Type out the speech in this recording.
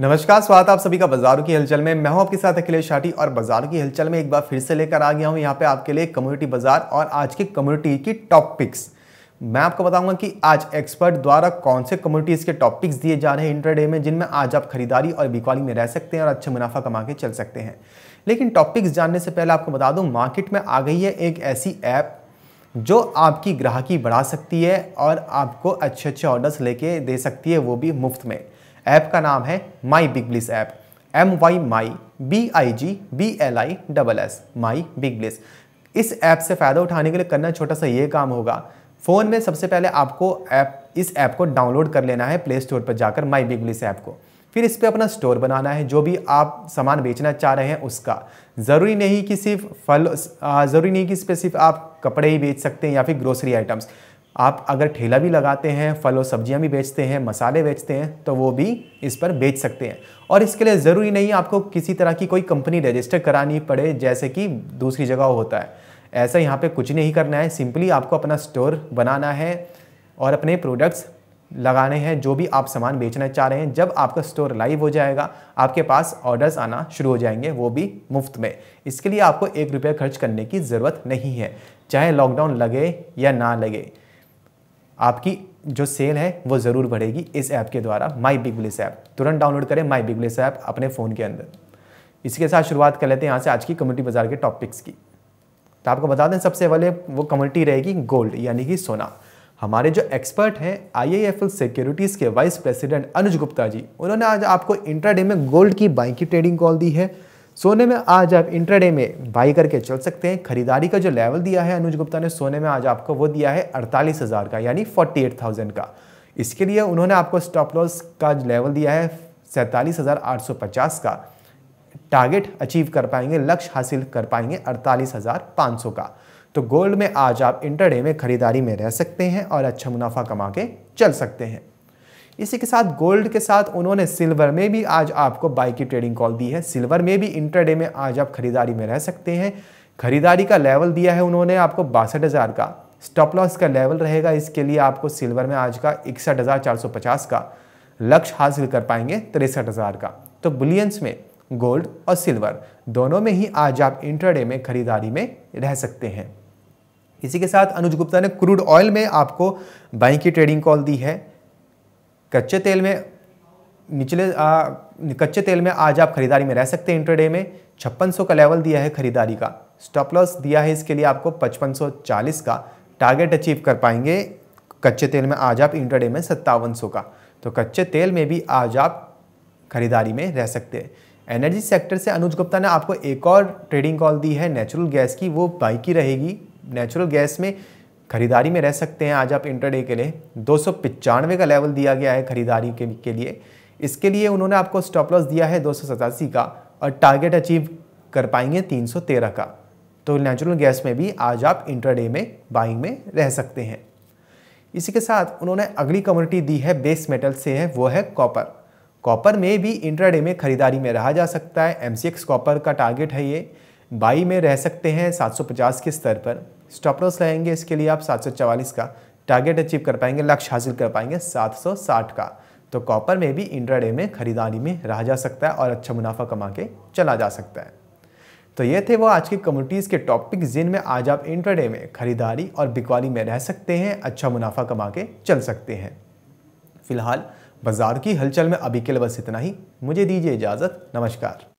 नमस्कार स्वागत आप सभी का बाजारों की हलचल में मैं हूं आपके साथ अखिलेश शाटी और बाजारों की हलचल में एक बार फिर से लेकर आ गया हूं यहां पे आपके लिए कम्युनिटी बाजार और आज की कम्युनिटी की टॉप पिक्स मैं आपको बताऊंगा कि आज एक्सपर्ट द्वारा कौन से कम्युनिटीज के टॉपिक्स दिए जा रहे हैं इंटरडे में जिनमें आज आप खरीदारी और बिकवाली में रह सकते हैं और अच्छा मुनाफा कमा के चल सकते हैं लेकिन टॉपिक्स जानने से पहले आपको बता दूं मार्केट में आ गई है एक ऐसी ऐप जो आपकी ग्राहकी बढ़ा सकती है और आपको अच्छे अच्छे ऑर्डर्स लेके दे सकती है वो भी मुफ्त में ऐप का नाम है My Big Bliss app M Y My B I G B L I double S My Big Bliss इस ऐप से फ़ायदा उठाने के लिए करना छोटा सा ये काम होगा फ़ोन में सबसे पहले आपको ऐप इस ऐप को डाउनलोड कर लेना है प्ले स्टोर पर जाकर माई बिग ब्लिस ऐप को फिर इस पर अपना स्टोर बनाना है जो भी आप सामान बेचना चाह रहे हैं उसका ज़रूरी नहीं कि सिर्फ फल ज़रूरी नहीं कि इस पर सिर्फ आप कपड़े ही बेच सकते हैं या फिर ग्रोसरी आइटम्स आप अगर ठेला भी लगाते हैं फल और सब्जियां भी बेचते हैं मसाले बेचते हैं तो वो भी इस पर बेच सकते हैं और इसके लिए ज़रूरी नहीं आपको किसी तरह की कोई कंपनी रजिस्टर करानी पड़े जैसे कि दूसरी जगह होता है ऐसा यहाँ पे कुछ नहीं करना है सिंपली आपको अपना स्टोर बनाना है और अपने प्रोडक्ट्स लगाने हैं जो भी आप सामान बेचना चाह रहे हैं जब आपका स्टोर लाइव हो जाएगा आपके पास ऑर्डर्स आना शुरू हो जाएंगे वो भी मुफ्त में इसके लिए आपको एक रुपया खर्च करने की ज़रूरत नहीं है चाहे लॉकडाउन लगे या ना लगे आपकी जो सेल है वो ज़रूर बढ़ेगी इस ऐप के द्वारा माई बिगलिस ऐप तुरंत डाउनलोड करें माई बिगलिस ऐप अपने फ़ोन के अंदर इसी के साथ शुरुआत कर लेते हैं यहाँ से आज की कम्युनिटी बाजार के टॉपिक्स की तो आपको बता दें सबसे पहले वो कम्युनिटी रहेगी गोल्ड यानी कि सोना हमारे जो एक्सपर्ट हैं आई सिक्योरिटीज़ के वाइस प्रेसिडेंट अनुज गुप्ता जी उन्होंने आज आपको इंट्राडे में गोल्ड की बाइक की ट्रेडिंग कॉल दी है सोने में आज आप इंट्राडे में बाई करके चल सकते हैं खरीदारी का जो लेवल दिया है अनुज गुप्ता ने सोने में आज आपको वो दिया है अड़तालीस हज़ार का यानी फोर्टी एट थाउजेंड का इसके लिए उन्होंने आपको स्टॉप लॉस का लेवल दिया है सैंतालीस हज़ार आठ सौ पचास का टारगेट अचीव कर पाएंगे लक्ष्य हासिल कर पाएंगे अड़तालीस हज़ार पाँच सौ का तो गोल्ड में आज आप इंटरडे में खरीदारी में रह सकते हैं और अच्छा मुनाफा कमा के चल सकते हैं इसी के साथ गोल्ड के साथ उन्होंने सिल्वर में भी आज आपको बाई की ट्रेडिंग कॉल दी है सिल्वर में भी इंटरडे में आज आप खरीदारी में रह सकते हैं खरीदारी का लेवल दिया है उन्होंने आपको बासठ हज़ार का स्टॉप लॉस का लेवल रहेगा इसके लिए आपको सिल्वर में आज का इकसठ हज़ार चार सौ पचास का लक्ष्य हासिल कर पाएंगे तिरसठ हज़ार का तो बुलियंस में गोल्ड और सिल्वर दोनों में ही आज आप इंटरडे में खरीदारी में रह सकते हैं इसी के साथ अनुज गुप्ता ने क्रूड ऑयल में आपको बाई की ट्रेडिंग कॉल दी है कच्चे तेल में निचले आ, कच्चे तेल में आज आप खरीदारी में रह सकते हैं इंटरडे में छप्पन का लेवल दिया है खरीदारी का स्टॉप लॉस दिया है इसके लिए आपको 5540 का टारगेट अचीव कर पाएंगे कच्चे तेल में आज आप इंटरडे में सत्तावन का तो कच्चे तेल में भी आज आप खरीदारी में रह सकते हैं एनर्जी सेक्टर से अनुज गुप्ता ने आपको एक और ट्रेडिंग कॉल दी है नेचुरल गैस की वो बाइकी रहेगी नेचुरल गैस में खरीदारी में रह सकते हैं आज आप इंटरडे के लिए दो का लेवल दिया गया है खरीदारी के, के लिए इसके लिए उन्होंने आपको स्टॉप लॉस दिया है दो का और टारगेट अचीव कर पाएंगे 313 का तो नेचुरल गैस में भी आज आप इंटरडे में बाइंग में रह सकते हैं इसी के साथ उन्होंने अगली कम्युनिटी दी है बेस मेटल से है वो है कॉपर कॉपर में भी इंटरडे में खरीदारी में रहा जा सकता है एम कॉपर का टारगेट है ये बाई में रह सकते हैं 750 के स्तर पर स्टॉप लॉस लगाएंगे इसके लिए आप सात का टारगेट अचीव कर पाएंगे लक्ष्य हासिल कर पाएंगे 760 का तो कॉपर में भी इंड्राडे में खरीदारी में रहा जा सकता है और अच्छा मुनाफा कमा के चला जा सकता है तो ये थे वो आज की कम्युनिटीज़ के टॉपिक जिनमें आज आप इंट्राडे में खरीदारी और बिकवाली में रह सकते हैं अच्छा मुनाफा कमा के चल सकते हैं फिलहाल बाजार की हलचल में अभी के लिए बस इतना ही मुझे दीजिए इजाज़त नमस्कार